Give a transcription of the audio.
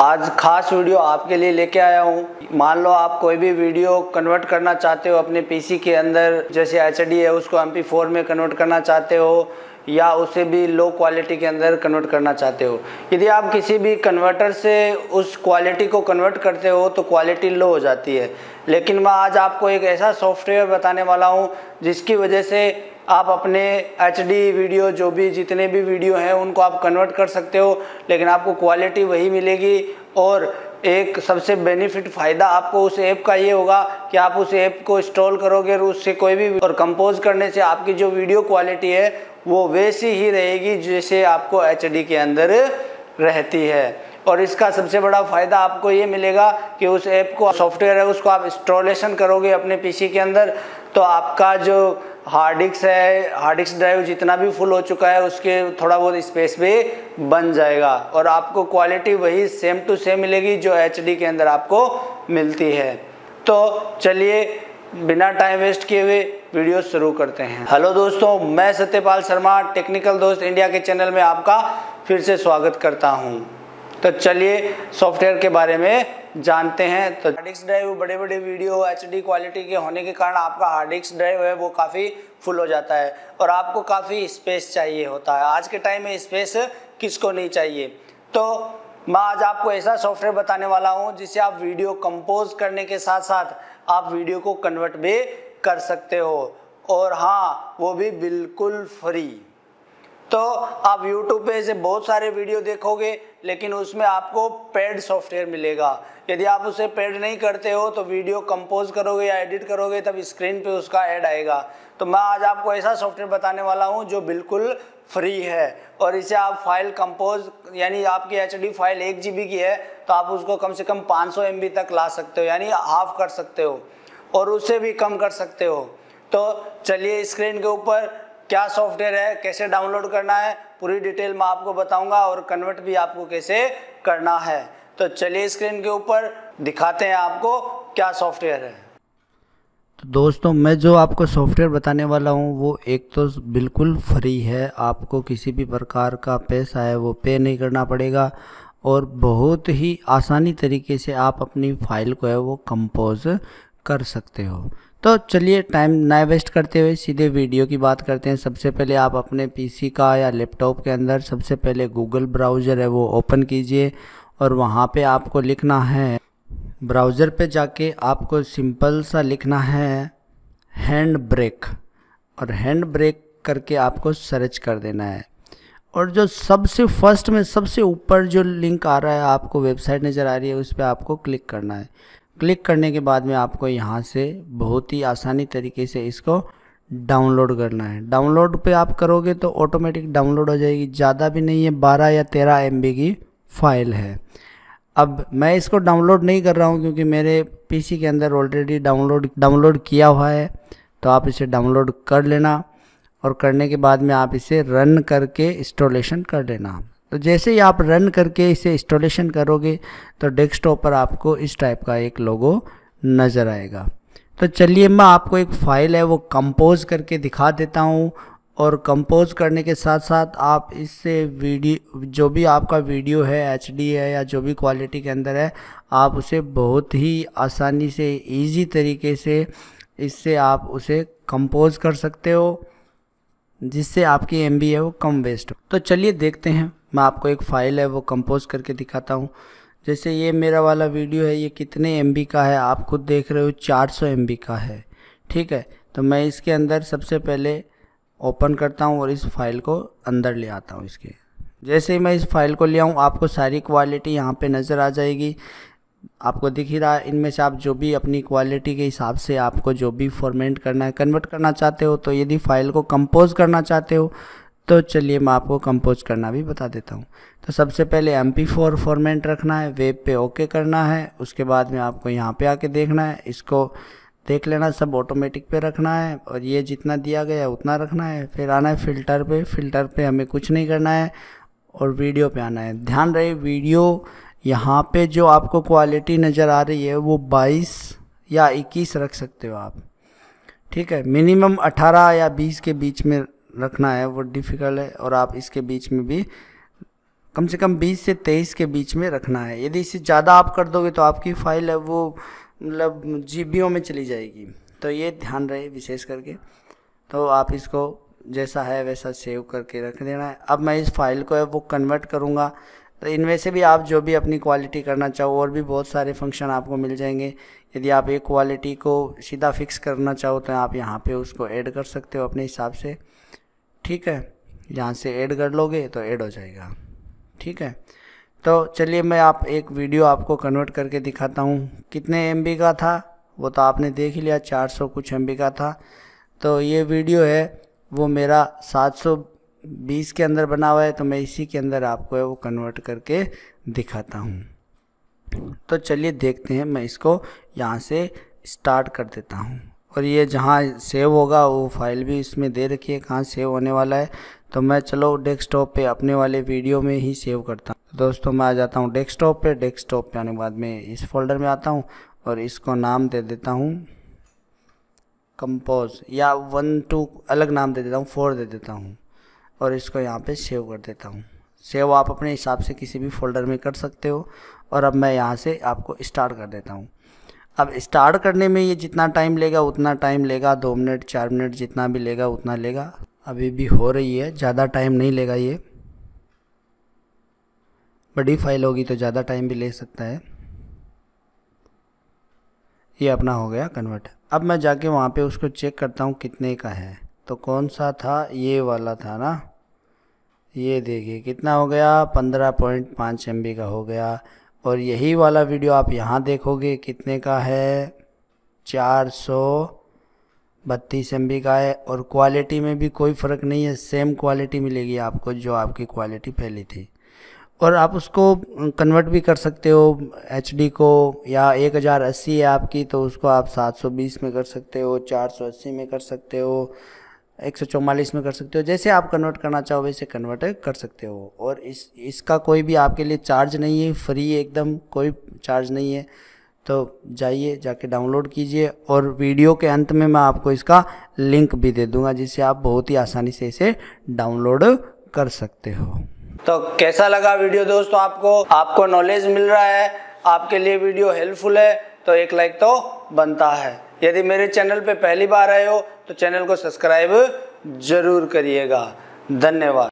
आज खास वीडियो आपके लिए लेके आया हूँ मान लो आप कोई भी वीडियो कन्वर्ट करना चाहते हो अपने पीसी के अंदर जैसे एच है उसको एम में कन्वर्ट करना चाहते हो या उसे भी लो क्वालिटी के अंदर कन्वर्ट करना चाहते हो यदि आप किसी भी कन्वर्टर से उस क्वालिटी को कन्वर्ट करते हो तो क्वालिटी लो हो जाती है लेकिन मैं आज आपको एक ऐसा सॉफ्टवेयर बताने वाला हूँ जिसकी वजह से आप अपने एच वीडियो जो भी जितने भी वीडियो हैं उनको आप कन्वर्ट कर सकते हो लेकिन आपको क्वालिटी वही मिलेगी और एक सबसे बेनिफिट फ़ायदा आपको उस ऐप का ये होगा कि आप उस ऐप को इंस्टॉल करोगे और उससे कोई भी और कंपोज करने से आपकी जो वीडियो क्वालिटी है वो वैसी ही रहेगी जैसे आपको एच के अंदर रहती है और इसका सबसे बड़ा फ़ायदा आपको ये मिलेगा कि उस ऐप को सॉफ्टवेयर है उसको आप इंस्टॉलेशन करोगे अपने पीसी के अंदर तो आपका जो हार्ड डिस्क है हार्ड डिस्क ड्राइव जितना भी फुल हो चुका है उसके थोड़ा बहुत स्पेस भी बन जाएगा और आपको क्वालिटी वही सेम टू सेम मिलेगी जो एच के अंदर आपको मिलती है तो चलिए बिना टाइम वेस्ट किए हुए वीडियो शुरू करते हैं हेलो दोस्तों मैं सत्यपाल शर्मा टेक्निकल दोस्त इंडिया के चैनल में आपका फिर से स्वागत करता हूँ तो चलिए सॉफ्टवेयर के बारे में जानते हैं तो हार्ड डिस्क ड्राइव बड़े बड़े वीडियो एच क्वालिटी के होने के कारण आपका हार्ड डिस्क ड्राइव है वो काफ़ी फुल हो जाता है और आपको काफ़ी स्पेस चाहिए होता है आज के टाइम में स्पेस किसको नहीं चाहिए तो मैं आज आपको ऐसा सॉफ्टवेयर बताने वाला हूँ जिसे आप वीडियो कंपोज करने के साथ साथ आप वीडियो को कन्वर्ट भी कर सकते हो और हाँ वो भी बिल्कुल फ्री तो आप YouTube पे ऐसे बहुत सारे वीडियो देखोगे लेकिन उसमें आपको पेड सॉफ्टवेयर मिलेगा यदि आप उसे पेड नहीं करते हो तो वीडियो कंपोज करोगे या एडिट करोगे तब स्क्रीन पे उसका ऐड आएगा तो मैं आज आपको ऐसा सॉफ्टवेयर बताने वाला हूँ जो बिल्कुल फ्री है और इसे आप फाइल कंपोज यानी आपकी एच फाइल एक जी की है तो आप उसको कम से कम पाँच सौ तक ला सकते हो यानी हाफ कर सकते हो और उससे भी कम कर सकते हो तो चलिए स्क्रीन के ऊपर क्या सॉफ्टवेयर है कैसे डाउनलोड करना है पूरी डिटेल मैं आपको बताऊंगा और कन्वर्ट भी आपको कैसे करना है तो चलिए स्क्रीन के ऊपर दिखाते हैं आपको क्या सॉफ्टवेयर है तो दोस्तों मैं जो आपको सॉफ्टवेयर बताने वाला हूँ वो एक तो बिल्कुल फ्री है आपको किसी भी प्रकार का पैसा है वो पे नहीं करना पड़ेगा और बहुत ही आसानी तरीके से आप अपनी फाइल को है वो कंपोज कर सकते हो तो चलिए टाइम ना वेस्ट करते हुए सीधे वीडियो की बात करते हैं सबसे पहले आप अपने पीसी का या लैपटॉप के अंदर सबसे पहले गूगल ब्राउज़र है वो ओपन कीजिए और वहाँ पे आपको लिखना है ब्राउज़र पे जाके आपको सिंपल सा लिखना है हैंड ब्रेक और हैंड ब्रेक करके आपको सर्च कर देना है और जो सबसे फर्स्ट में सबसे ऊपर जो लिंक आ रहा है आपको वेबसाइट नज़र आ रही है उस पर आपको क्लिक करना है क्लिक करने के बाद में आपको यहाँ से बहुत ही आसानी तरीके से इसको डाउनलोड करना है डाउनलोड पे आप करोगे तो ऑटोमेटिक डाउनलोड हो जाएगी ज़्यादा भी नहीं है बारह या तेरह एम की फ़ाइल है अब मैं इसको डाउनलोड नहीं कर रहा हूँ क्योंकि मेरे पी के अंदर ऑलरेडी डाउनलोड डाउनलोड किया हुआ है तो आप इसे डाउनलोड कर लेना और करने के बाद में आप इसे रन करके इंस्टॉलेशन कर लेना तो जैसे ही आप रन करके इसे इंस्टॉलेशन करोगे तो डेस्कटॉप पर आपको इस टाइप का एक लोगो नज़र आएगा तो चलिए मैं आपको एक फ़ाइल है वो कंपोज करके दिखा देता हूँ और कंपोज करने के साथ साथ आप इससे वीडियो जो भी आपका वीडियो है एच है या जो भी क्वालिटी के अंदर है आप उसे बहुत ही आसानी से इजी तरीके से इससे आप उसे कंपोज कर सकते हो जिससे आपकी एम है वो कम वेस्ट हो तो चलिए देखते हैं मैं आपको एक फ़ाइल है वो कंपोज करके दिखाता हूँ जैसे ये मेरा वाला वीडियो है ये कितने एम का है आप खुद देख रहे हो 400 एम का है ठीक है तो मैं इसके अंदर सबसे पहले ओपन करता हूँ और इस फाइल को अंदर ले आता हूँ इसके जैसे ही मैं इस फाइल को ले आऊँ आपको सारी क्वालिटी यहाँ पर नज़र आ जाएगी आपको दिख ही रहा है इनमें से आप जो भी अपनी क्वालिटी के हिसाब से आपको जो भी फॉर्मेट करना है कन्वर्ट करना चाहते हो तो यदि फाइल को कंपोज करना चाहते हो तो चलिए मैं आपको कंपोज करना भी बता देता हूँ तो सबसे पहले एम पी फोर फॉर्मेट रखना है वेब पे ओके करना है उसके बाद में आपको यहाँ पे आके देखना है इसको देख लेना सब ऑटोमेटिक पे रखना है और ये जितना दिया गया है उतना रखना है फिर आना है फ़िल्टर पे फ़िल्टर पे हमें कुछ नहीं करना है और वीडियो पे आना है ध्यान रहे वीडियो यहाँ पे जो आपको क्वालिटी नज़र आ रही है वो 22 या 21 रख सकते हो आप ठीक है मिनिमम 18 या 20 के बीच में रखना है वो डिफ़िकल्ट है और आप इसके बीच में भी कम से कम 20 से 23 के बीच में रखना है यदि इससे ज़्यादा आप कर दोगे तो आपकी फ़ाइल है वो मतलब जीबीओ में चली जाएगी तो ये ध्यान रहे विशेष करके तो आप इसको जैसा है वैसा सेव करके रख देना है अब मैं इस फाइल को वो कन्वर्ट करूँगा तो इनमें से भी आप जो भी अपनी क्वालिटी करना चाहो और भी बहुत सारे फंक्शन आपको मिल जाएंगे यदि आप एक क्वालिटी को सीधा फिक्स करना चाहो तो आप यहाँ पे उसको ऐड कर सकते हो अपने हिसाब से ठीक है यहाँ से ऐड कर लोगे तो ऐड हो जाएगा ठीक है तो चलिए मैं आप एक वीडियो आपको कन्वर्ट करके दिखाता हूँ कितने एम का था वो तो आपने देख लिया 400 कुछ एम का था तो ये वीडियो है वो मेरा 720 के अंदर बना हुआ है तो मैं इसी के अंदर आपको है वो कन्वर्ट करके दिखाता हूँ तो चलिए देखते हैं मैं इसको यहाँ से स्टार्ट कर देता हूँ पर ये जहाँ सेव होगा वो फाइल भी इसमें दे रखी है कहाँ सेव होने वाला है तो मैं चलो डेस्कटॉप पे अपने वाले वीडियो में ही सेव करता हूँ तो दोस्तों मैं आ जाता हूँ डेस्कटॉप पे डेस्कटॉप पे आने के बाद मैं इस फोल्डर में आता हूँ और इसको नाम दे देता हूँ कंपोज या वन टू अलग नाम दे देता हूँ फोर दे देता हूँ और इसको यहाँ पर सेव कर देता हूँ सेव आप अपने हिसाब से किसी भी फोल्डर में कर सकते हो और अब मैं यहाँ से आपको स्टार्ट कर देता हूँ अब स्टार्ट करने में ये जितना टाइम लेगा उतना टाइम लेगा दो मिनट चार मिनट जितना भी लेगा उतना लेगा अभी भी हो रही है ज़्यादा टाइम नहीं लेगा ये बड़ी फाइल होगी तो ज़्यादा टाइम भी ले सकता है ये अपना हो गया कन्वर्ट अब मैं जाके वहाँ पे उसको चेक करता हूँ कितने का है तो कौन सा था ये वाला था ना ये देखिए कितना हो गया पंद्रह पॉइंट पाँच एम का हो गया और यही वाला वीडियो आप यहाँ देखोगे कितने का है चार सौ बत्तीस एम का है और क्वालिटी में भी कोई फ़र्क नहीं है सेम क्वालिटी मिलेगी आपको जो आपकी क्वालिटी पहले थी और आप उसको कन्वर्ट भी कर सकते हो एच को या एक हज़ार अस्सी है आपकी तो उसको आप सात सौ बीस में कर सकते हो चार सौ अस्सी में कर सकते हो एक में कर सकते हो जैसे आप कन्वर्ट करना चाहो वैसे कन्वर्ट कर सकते हो और इस इसका कोई भी आपके लिए चार्ज नहीं है फ्री एकदम कोई चार्ज नहीं है तो जाइए जाके डाउनलोड कीजिए और वीडियो के अंत में मैं आपको इसका लिंक भी दे दूंगा जिससे आप बहुत ही आसानी से इसे डाउनलोड कर सकते हो तो कैसा लगा वीडियो दोस्तों आपको आपको नॉलेज मिल रहा है आपके लिए वीडियो हेल्पफुल है तो एक लाइक तो बनता है यदि मेरे चैनल पे पहली बार आए हो तो चैनल को सब्सक्राइब जरूर करिएगा धन्यवाद